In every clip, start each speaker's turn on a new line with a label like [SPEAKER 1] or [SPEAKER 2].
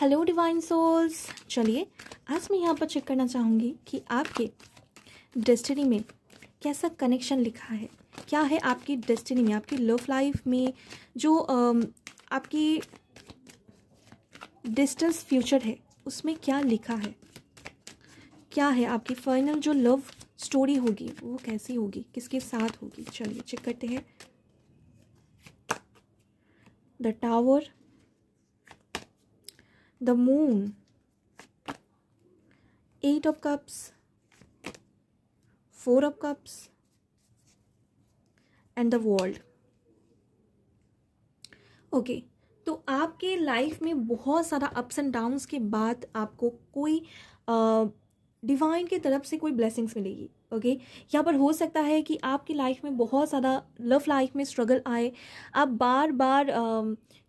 [SPEAKER 1] Hello divine souls चलिए आज मैं यहाँ पर चेक करना चाहूँगी कि आपके डेस्टिनी में कैसा कनेक्शन लिखा है क्या है आपकी डेस्टिनी में आपकी लव लाइफ में जो आपकी डिस्टेंस फ्यूचर है उसमें क्या लिखा है क्या है आपकी फाइनल जो लव स्टोरी होगी वो कैसी होगी किसके साथ होगी चलिए चेक करते हैं the tower the moon eight of cups four of cups and the world okay तो आपके लाइफ में बहुत सारा अप्स एंड डाउन्स के बाद आपको कोई डिवाइन की तरफ से कोई ब्लेसिंग्स मिलेगी ओके okay? यहाँ पर हो सकता है कि आपकी लाइफ में बहुत ज़्यादा लव लाइफ में स्ट्रगल आए आप बार बार आ,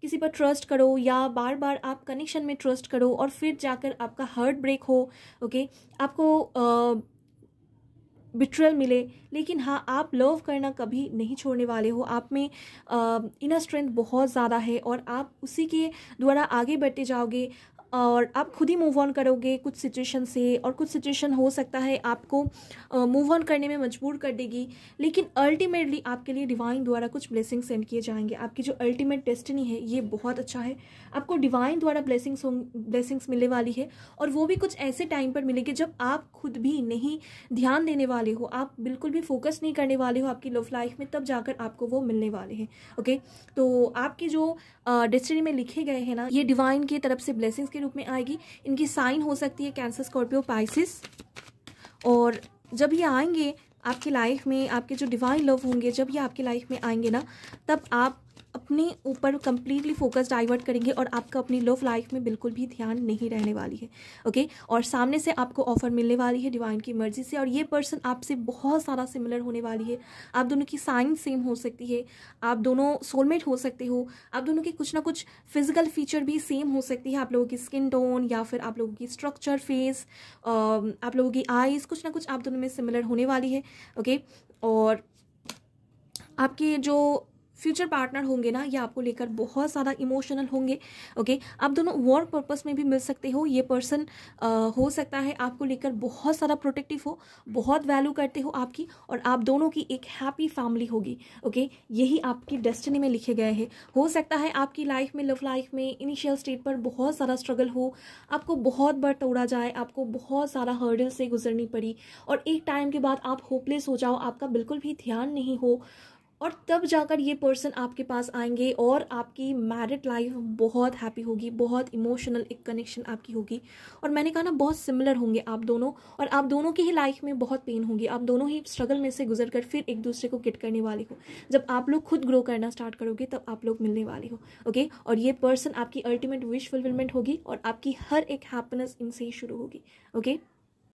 [SPEAKER 1] किसी पर ट्रस्ट करो या बार बार आप कनेक्शन में ट्रस्ट करो और फिर जाकर आपका हार्ट ब्रेक हो ओके okay? आपको बिट्रल मिले लेकिन हाँ आप लव करना कभी नहीं छोड़ने वाले हो आप में इनर स्ट्रेंथ बहुत ज़्यादा है और आप उसी के द्वारा आगे बढ़ते जाओगे और आप खुद ही मूव ऑन करोगे कुछ सिचुएशन से और कुछ सिचुएशन हो सकता है आपको मूव ऑन करने में मजबूर कर देगी लेकिन अल्टीमेटली आपके लिए डिवाइन द्वारा कुछ ब्लेसिंग सेंड किए जाएंगे आपकी जो अल्टीमेट डेस्टिनी है ये बहुत अच्छा है आपको डिवाइन द्वारा ब्लेसिंग्स ब्लेसिंग्स मिलने वाली है और वो भी कुछ ऐसे टाइम पर मिलेगी जब आप खुद भी नहीं ध्यान देने वाले हो आप बिल्कुल भी फोकस नहीं करने वाले हो आपकी लव लाइफ में तब जाकर आपको वो मिलने वाले हैं ओके तो आपके जो डेस्टिनी में लिखे गए हैं ना ये डिवाइन की तरफ से ब्लेसिंग्स के रूप में आएगी इनकी साइन हो सकती है कैंसर स्कॉर्पियो पाइसिस और जब ये आएंगे आपकी लाइफ में आपके जो डिवाइन लव होंगे जब ये आपकी लाइफ में आएंगे ना तब आप अपने ऊपर कंप्लीटली फोकस डाइवर्ट करेंगे और आपका अपनी लव लाइफ में बिल्कुल भी ध्यान नहीं रहने वाली है ओके और सामने से आपको ऑफर मिलने वाली है डिवाइन की मर्जी से और ये पर्सन आपसे बहुत सारा सिमिलर होने वाली है आप दोनों की साइन सेम हो सकती है आप दोनों सोलमेट हो सकते हो आप दोनों के कुछ ना कुछ फिजिकल फीचर भी सेम हो सकती है आप लोगों की स्किन टोन या फिर आप लोगों की स्ट्रक्चर फेस um, आप लोगों की आइज़ कुछ ना कुछ आप दोनों में सिमिलर होने वाली है ओके और आपके जो फ्यूचर पार्टनर होंगे ना ये आपको लेकर बहुत ज़्यादा इमोशनल होंगे ओके आप दोनों वर्क पर्पस में भी मिल सकते हो ये पर्सन हो सकता है आपको लेकर बहुत ज़्यादा प्रोटेक्टिव हो बहुत वैल्यू करते हो आपकी और आप दोनों की एक हैप्पी फैमिली होगी ओके यही आपकी डेस्टिनी में लिखे गए हैं हो सकता है आपकी लाइफ में लव लाइफ में इनिशियल स्टेट पर बहुत सारा स्ट्रगल हो आपको बहुत बार तोड़ा जाए आपको बहुत सारा हर्डल से गुजरनी पड़ी और एक टाइम के बाद आप होपलेस हो जाओ आपका बिल्कुल भी ध्यान नहीं हो और तब जाकर ये पर्सन आपके पास आएंगे और आपकी मैरिड लाइफ बहुत हैप्पी होगी बहुत इमोशनल एक कनेक्शन आपकी होगी और मैंने कहा ना बहुत सिमिलर होंगे आप दोनों और आप दोनों की ही लाइफ में बहुत पेन होगी आप दोनों ही स्ट्रगल में से गुजर कर फिर एक दूसरे को किट करने वाले हो जब आप लोग खुद ग्रो करना स्टार्ट करोगे तब आप लोग मिलने वाले हो ओके और ये पर्सन आपकी अल्टीमेट विश फुलफिलमेंट होगी और आपकी हर एक हैप्पीनेस इनसे ही शुरू होगी ओके